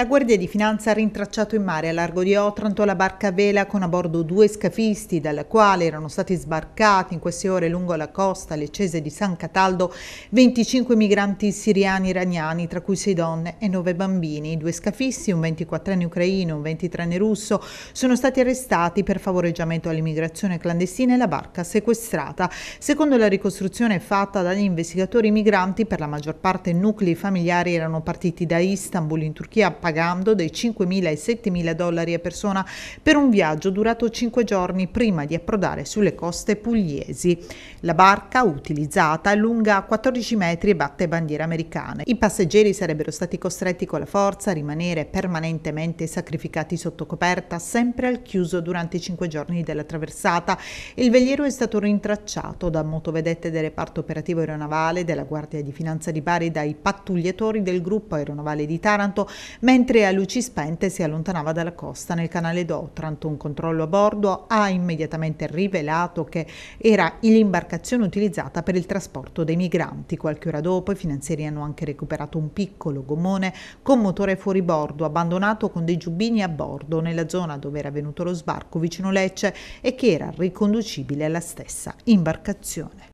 La Guardia di Finanza ha rintracciato in mare a largo di Otranto la barca a vela con a bordo due scafisti, dalla quale erano stati sbarcati in queste ore lungo la costa cese di San Cataldo 25 migranti siriani iraniani, tra cui sei donne e nove bambini. I due scafisti, un 24enne ucraino e un 23enne russo, sono stati arrestati per favoreggiamento all'immigrazione clandestina e la barca sequestrata. Secondo la ricostruzione fatta dagli investigatori, i migranti, per la maggior parte nuclei familiari, erano partiti da Istanbul in Turchia pagando dai 5.000 ai 7.000 dollari a persona per un viaggio durato 5 giorni prima di approdare sulle coste pugliesi. La barca utilizzata è lunga 14 metri e batte bandiere americane. I passeggeri sarebbero stati costretti con la forza a rimanere permanentemente sacrificati sotto coperta, sempre al chiuso durante i 5 giorni della traversata. Il veliero è stato rintracciato da motovedette del reparto operativo aeronavale della Guardia di Finanza di Bari dai pattugliatori del gruppo aeronavale di Taranto, mentre mentre a luci spente si allontanava dalla costa nel canale d'Otranto. Un controllo a bordo ha immediatamente rivelato che era l'imbarcazione utilizzata per il trasporto dei migranti. Qualche ora dopo i finanzieri hanno anche recuperato un piccolo gommone con motore fuori bordo, abbandonato con dei giubbini a bordo nella zona dove era avvenuto lo sbarco vicino Lecce e che era riconducibile alla stessa imbarcazione.